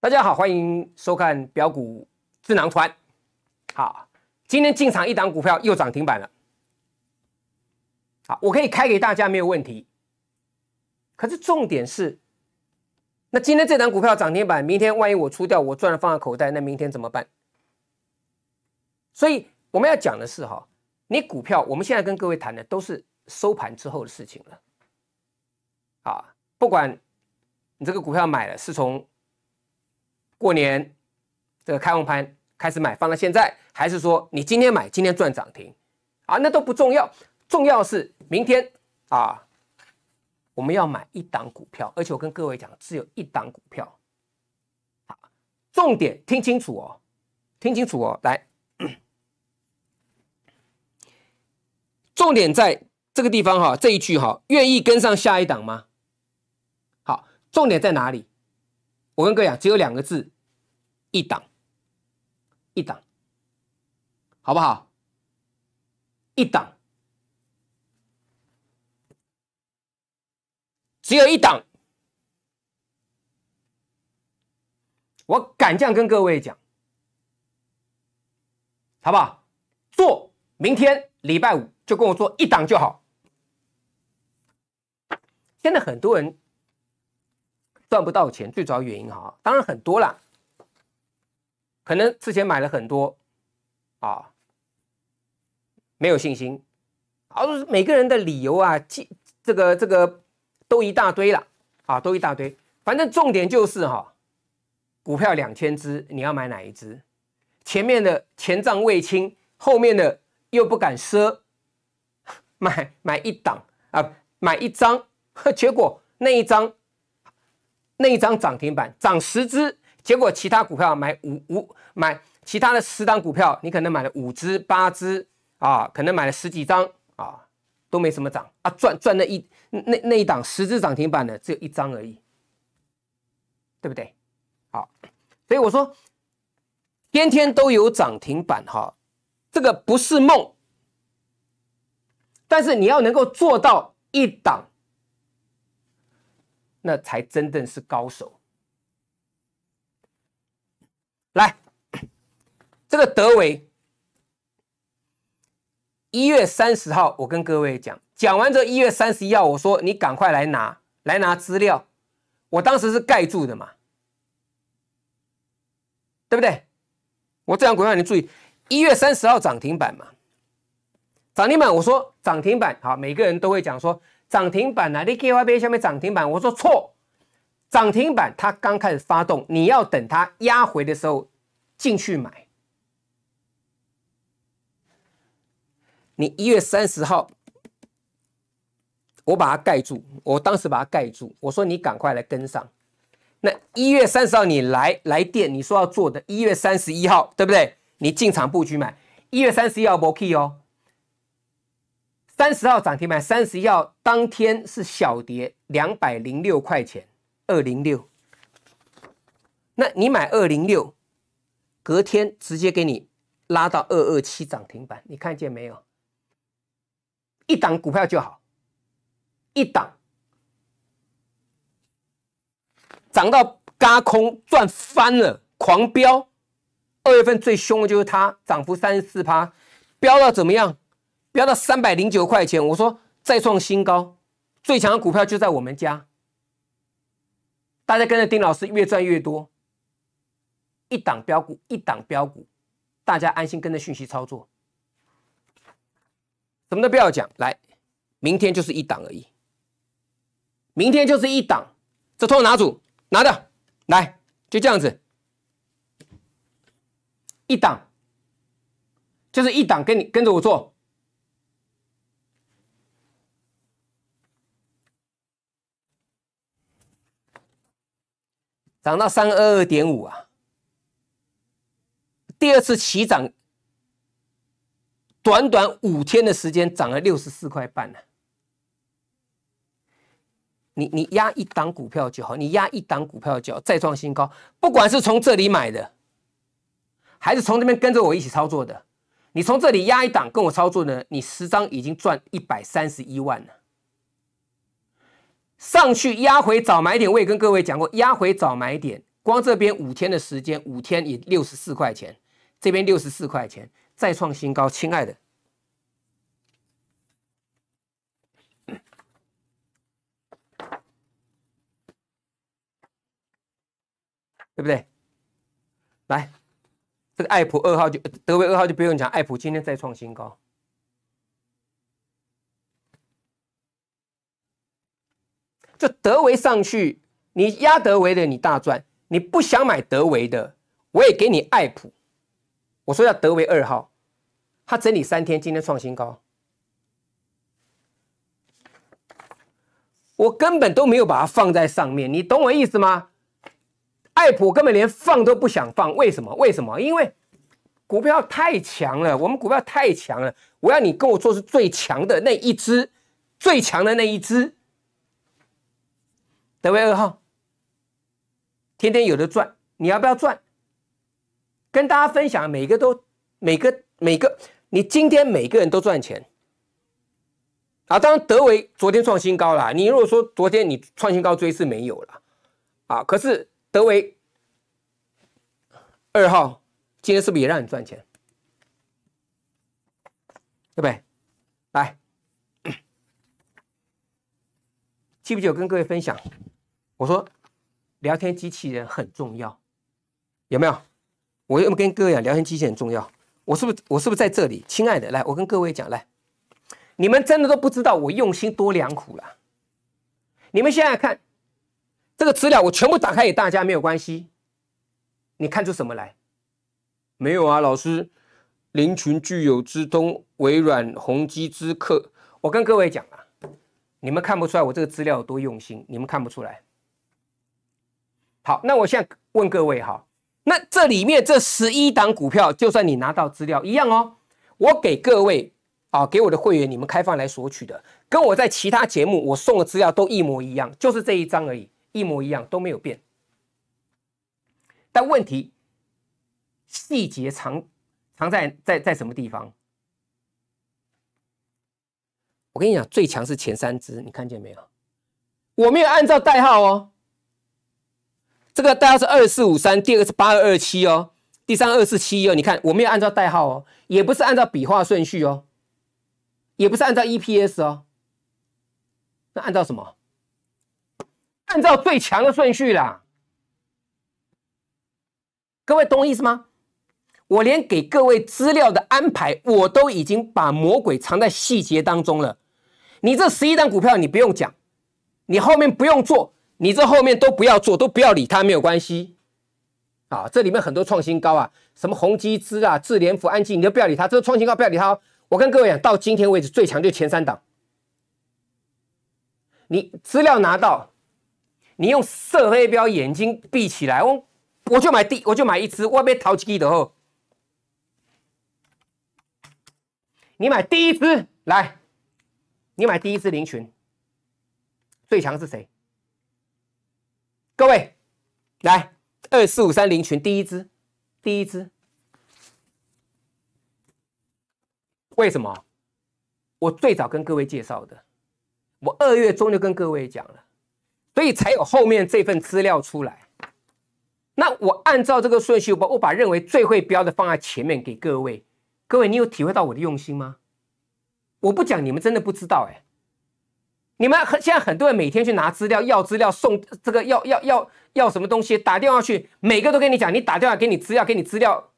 大家好，欢迎收看《标股智囊团》。好，今天进场一档股票又涨停板了。好，我可以开给大家没有问题。可是重点是，那今天这档股票涨停板，明天万一我出掉，我赚了放在口袋，那明天怎么办？所以我们要讲的是哈，你股票，我们现在跟各位谈的都是收盘之后的事情了。啊，不管你这个股票买了是从。过年，这个开红盘开始买，放到现在，还是说你今天买今天赚涨停，啊，那都不重要，重要是明天啊，我们要买一档股票，而且我跟各位讲，只有一档股票，好，重点听清楚哦，听清楚哦，来，重点在这个地方哈，这一句哈，愿意跟上下一档吗？好，重点在哪里？我跟各位讲，只有两个字，一档，一档，好不好？一档，只有一档。我敢这样跟各位讲，好不好？做明天礼拜五就跟我做一档就好。现在很多人。赚不到钱，最主要原因哈，当然很多啦，可能之前买了很多，啊，没有信心，啊，每个人的理由啊，这这个这个都一大堆了，啊，都一大堆，反正重点就是哈，股票两千只，你要买哪一只？前面的前账未清，后面的又不敢赊，买买一档啊，买一张，结果那一张。那一张涨停板涨十只，结果其他股票买五五买其他的十档股票，你可能买了五只八只啊，可能买了十几张啊，都没什么涨啊，赚赚那一那那一档十只涨停板的只有一张而已，对不对？好，所以我说天天都有涨停板哈，这个不是梦，但是你要能够做到一档。那才真正是高手。来，这个德维，一月三十号，我跟各位讲，讲完这一月三十一号，我说你赶快来拿，来拿资料，我当时是盖住的嘛，对不对？我这样股票，你注意，一月三十号涨停板嘛，涨停板，我说涨停板，好，每个人都会讲说。涨停板啊，你 K Y B 下面涨停板，我说错，涨停板它刚开始发动，你要等它压回的时候进去买。你一月三十号，我把它盖住，我当时把它盖住，我说你赶快来跟上。那一月三十号你来来电，你说要做的一月三十一号，对不对？你进场布局买，一月三十一号不 key 哦。三十号涨停板，三十一号当天是小跌两百零六块钱，二零六。那你买二零六，隔天直接给你拉到二二七涨停板，你看见没有？一档股票就好，一档涨到嘎空赚翻了，狂飙。二月份最凶的就是它，涨幅三十四趴，飙到怎么样？飙到三百零九块钱，我说再创新高，最强的股票就在我们家。大家跟着丁老师越赚越多。一档标股，一档标股，大家安心跟着讯息操作，什么都不要讲。来，明天就是一档而已。明天就是一档，这托拿住，拿着，来，就这样子。一档，就是一档，跟你跟着我做。涨到三二二点五啊！第二次起涨，短短五天的时间涨了六十四块半呢。你你压一档股票就好，你压一档股票就好，再创新高。不管是从这里买的，还是从那边跟着我一起操作的，你从这里压一档跟我操作呢，你十张已经赚一百三十一万了。上去压回早买点，我也跟各位讲过，压回早买点。光这边五天的时间，五天以六十四块钱，这边六十四块钱再创新高，亲爱的，对不对？来，这个艾普二号就德威二号就不用讲，艾普今天再创新高。就德维上去，你压德维的，你大赚；你不想买德维的，我也给你爱普。我说要德维二号，它整理三天，今天创新高。我根本都没有把它放在上面，你懂我意思吗？爱普根本连放都不想放，为什么？为什么？因为股票太强了，我们股票太强了。我要你跟我做是最强的那一只，最强的那一只。德威二号，天天有的赚，你要不要赚？跟大家分享，每个都每个每个，你今天每个人都赚钱。啊，当然德维昨天创新高了，你如果说昨天你创新高追是没有了，啊，可是德维二号今天是不是也让你赚钱？对不对？来，记不记得跟各位分享。我说，聊天机器人很重要，有没有？我又跟各位讲，聊天机器人很重要。我是不是我是不是在这里？亲爱的，来，我跟各位讲，来，你们真的都不知道我用心多良苦了。你们现在看这个资料，我全部打开，给大家没有关系。你看出什么来？没有啊，老师。林群具有之东，微软宏基之客。我跟各位讲啊，你们看不出来我这个资料有多用心，你们看不出来。好，那我现在问各位哈，那这里面这十一档股票，就算你拿到资料一样哦，我给各位啊，给我的会员，你们开放来索取的，跟我在其他节目我送的资料都一模一样，就是这一张而已，一模一样都没有变。但问题细节常常在在在什么地方？我跟你讲，最强是前三只，你看见没有？我没有按照代号哦。这个代号是二四五三，第二个是八二二七哦，第三二四七一哦。你看，我没有按照代号哦，也不是按照笔画顺序哦，也不是按照 EPS 哦，那按照什么？按照最强的顺序啦。各位懂我意思吗？我连给各位资料的安排，我都已经把魔鬼藏在细节当中了。你这十一单股票，你不用讲，你后面不用做。你这后面都不要做，都不要理他，没有关系，啊，这里面很多创新高啊，什么宏基资啊、智联福、安记，你都不要理他，这个创新高不要理他哦。我跟各位讲，到今天为止最强就前三档。你资料拿到，你用色黑标眼睛闭起来哦，我就买第，我就买一只，我面淘气的哦。你买第一只来，你买第一只林群，最强是谁？各位，来二四五三零群第一支，第一支，为什么？我最早跟各位介绍的，我二月中就跟各位讲了，所以才有后面这份资料出来。那我按照这个顺序，我把认为最会标的放在前面给各位。各位，你有体会到我的用心吗？我不讲，你们真的不知道哎。你们很现在很多人每天去拿资料，要资料送这个要要要要什么东西？打电话去，每个都跟你讲，你打电话给你资料，给你资料，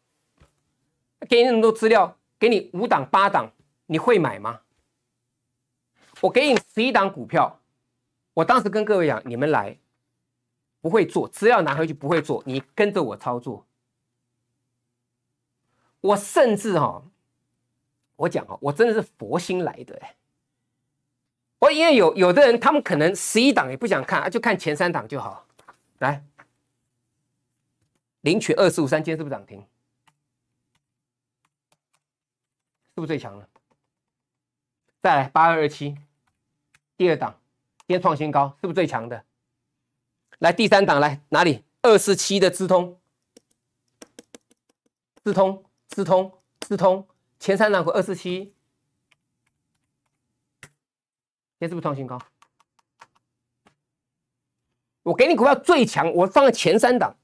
给你那么多资料，给你五档八档，你会买吗？我给你十一档股票，我当时跟各位讲，你们来不会做，资料拿回去不会做，你跟着我操作。我甚至哈，我讲啊，我真的是佛心来的。我因为有有的人，他们可能十一档也不想看，就看前三档就好。来，领取二四五三，今天是不是涨停？是不是最强了？再来八二二七，第二档，今天创新高，是不是最强的？来第三档，来哪里？二四七的资通，资通，资通，资通，前三档和二四七。这是不是创新高？我给你股票最强，我放在前三档，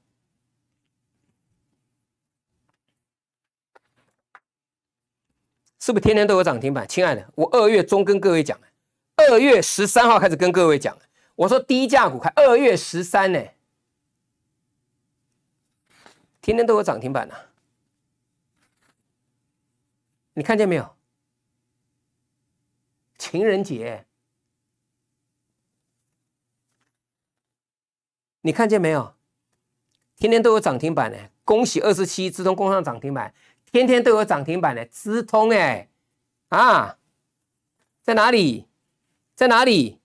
是不是天天都有涨停板？亲爱的，我二月中跟各位讲二月十三号开始跟各位讲，我说低价股开，二月十三呢，天天都有涨停板呢，你看见没有？情人节。你看见没有？天天都有涨停板呢，恭喜二十七资通工上涨停板，天天都有涨停板的资通，哎啊，在哪里？在哪里？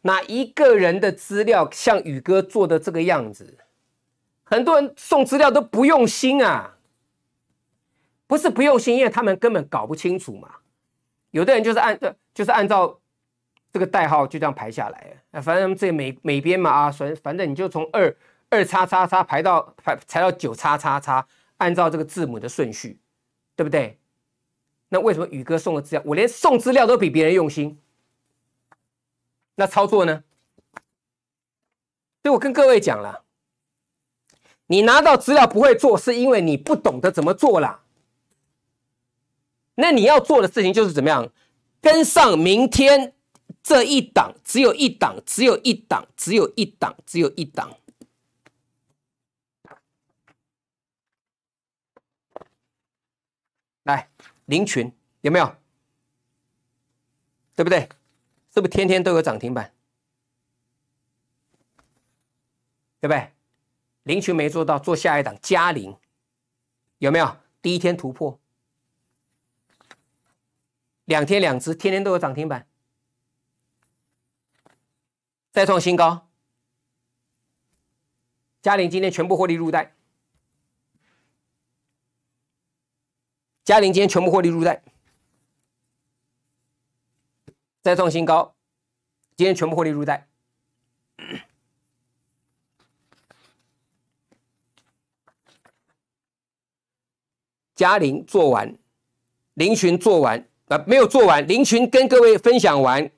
哪一个人的资料像宇哥做的这个样子？很多人送资料都不用心啊，不是不用心，因为他们根本搞不清楚嘛。有的人就是按照，就是按照。这个代号就这样排下来，反正这每每边嘛啊，反正你就从二二叉叉叉排到排排到九叉叉叉，按照这个字母的顺序，对不对？那为什么宇哥送的资料，我连送资料都比别人用心？那操作呢？所以我跟各位讲了，你拿到资料不会做，是因为你不懂得怎么做啦。那你要做的事情就是怎么样跟上明天。这一档只有一档，只有一档，只有一档，只有一档。来，林群有没有？对不对？是不是天天都有涨停板？对不对？林群没做到，做下一档嘉陵，有没有？第一天突破，两天两只，天天都有涨停板。再创新高，嘉玲今天全部获利入袋。嘉玲今天全部获利入袋，再创新高，今天全部获利入袋。嘉玲做完，林群做完啊，没有做完，林群跟各位分享完。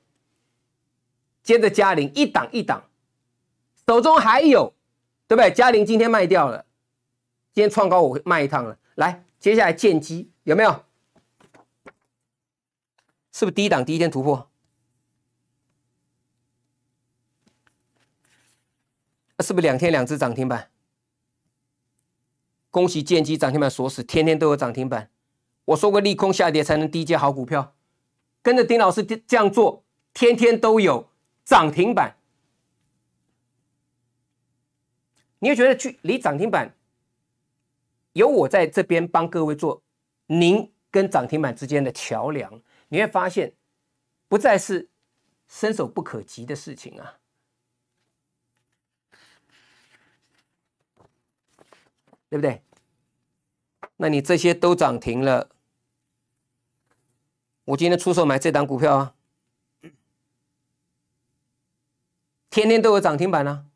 接着嘉玲一档一档，手中还有，对不对？嘉玲今天卖掉了，今天创高我卖一趟了。来，接下来见机有没有？是不是第一档第一天突破？是不是两天两只涨停板？恭喜建基涨停板锁死，天天都有涨停板。我说过，利空下跌才能低接好股票。跟着丁老师这样做，天天都有。涨停板，你会觉得去离涨停板有我在这边帮各位做，您跟涨停板之间的桥梁，你会发现不再是伸手不可及的事情啊，对不对？那你这些都涨停了，我今天出手买这单股票啊。天天都有涨停板呢，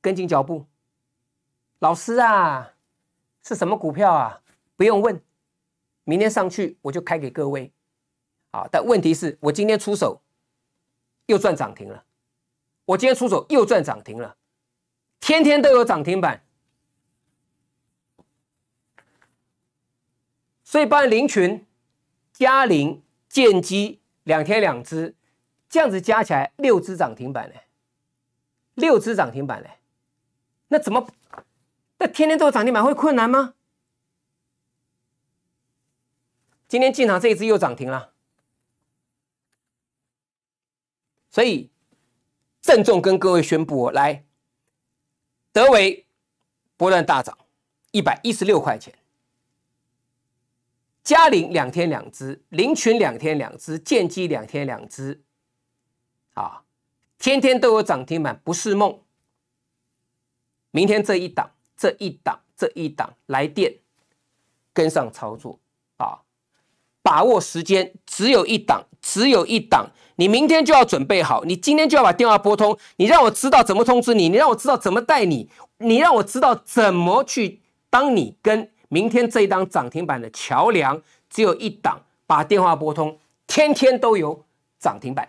跟进脚步，老师啊，是什么股票啊？不用问，明天上去我就开给各位。好，但问题是我今天出手又赚涨停了，我今天出手又赚涨停了，天天都有涨停板。所以，邦林群、嘉陵、建机两天两只。这样子加起来六只涨停板呢，六只涨停板呢，那怎么那天天都有涨停板会困难吗？今天进场这一只又涨停了，所以郑重跟各位宣布，来，德维波段大涨一百一十六块钱，嘉陵两天两只，林群两天两只，建机两天两只。啊，天天都有涨停板，不是梦。明天这一档，这一档，这一档来电，跟上操作啊！把握时间，只有一档，只有一档，你明天就要准备好，你今天就要把电话拨通，你让我知道怎么通知你，你让我知道怎么带你，你让我知道怎么去。当你跟明天这一档涨停板的桥梁，只有一档，把电话拨通，天天都有涨停板。